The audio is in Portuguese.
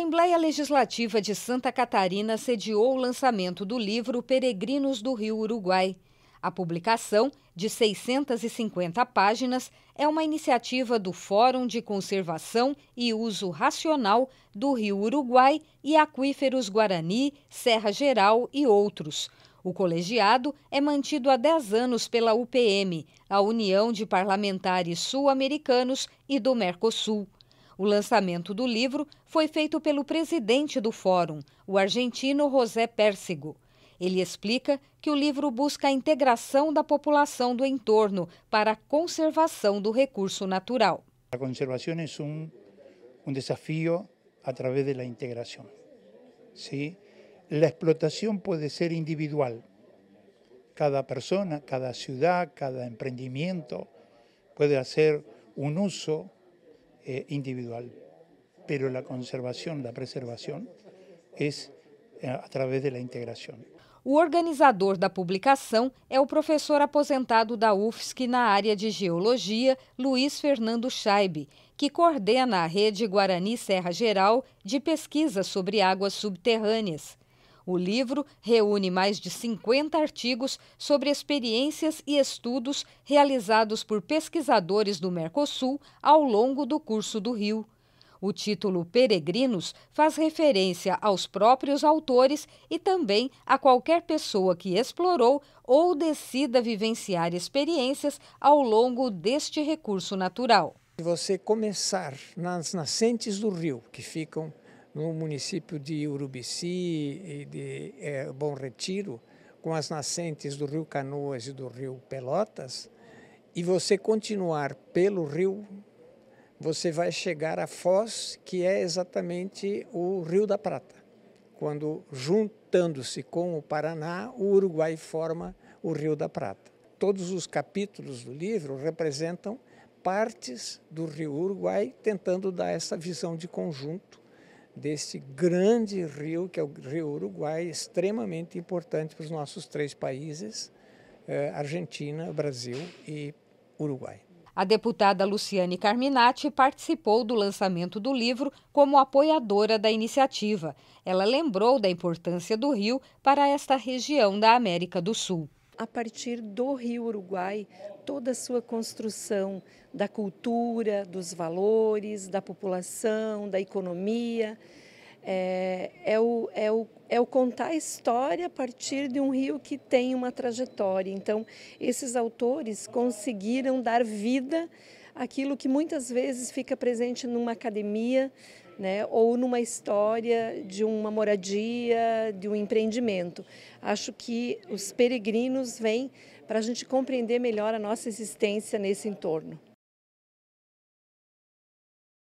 Assembleia Legislativa de Santa Catarina sediou o lançamento do livro Peregrinos do Rio Uruguai. A publicação, de 650 páginas, é uma iniciativa do Fórum de Conservação e Uso Racional do Rio Uruguai e Aquíferos Guarani, Serra Geral e outros. O colegiado é mantido há 10 anos pela UPM, a União de Parlamentares Sul-Americanos e do Mercosul. O lançamento do livro foi feito pelo presidente do fórum, o argentino José Pérsigo. Ele explica que o livro busca a integração da população do entorno para a conservação do recurso natural. A conservação é um, um desafio através da integração. Sim, a explotación pode ser individual. Cada pessoa, cada cidade, cada empreendimento pode fazer um uso eh, individual, pero la conservación, la preservación es eh, a través de la integración. O organizador da publicação é o professor aposentado da UFSC na área de Geologia, Luiz Fernando Scheibe, que coordena a rede Guarani Serra Geral de pesquisa sobre águas subterrâneas. O livro reúne mais de 50 artigos sobre experiências e estudos realizados por pesquisadores do Mercosul ao longo do curso do Rio. O título Peregrinos faz referência aos próprios autores e também a qualquer pessoa que explorou ou decida vivenciar experiências ao longo deste recurso natural. Se Você começar nas nascentes do rio, que ficam no município de Urubici e de é, Bom Retiro, com as nascentes do rio Canoas e do rio Pelotas, e você continuar pelo rio, você vai chegar à Foz, que é exatamente o Rio da Prata. Quando juntando-se com o Paraná, o Uruguai forma o Rio da Prata. Todos os capítulos do livro representam partes do Rio Uruguai, tentando dar essa visão de conjunto deste grande rio, que é o Rio Uruguai, extremamente importante para os nossos três países, eh, Argentina, Brasil e Uruguai. A deputada Luciane Carminati participou do lançamento do livro como apoiadora da iniciativa. Ela lembrou da importância do rio para esta região da América do Sul a partir do Rio Uruguai toda a sua construção da cultura, dos valores, da população, da economia. É, é, o, é, o, é o contar a história a partir de um rio que tem uma trajetória. Então, esses autores conseguiram dar vida àquilo que muitas vezes fica presente numa academia, né? ou numa história de uma moradia, de um empreendimento. Acho que os peregrinos vêm para a gente compreender melhor a nossa existência nesse entorno.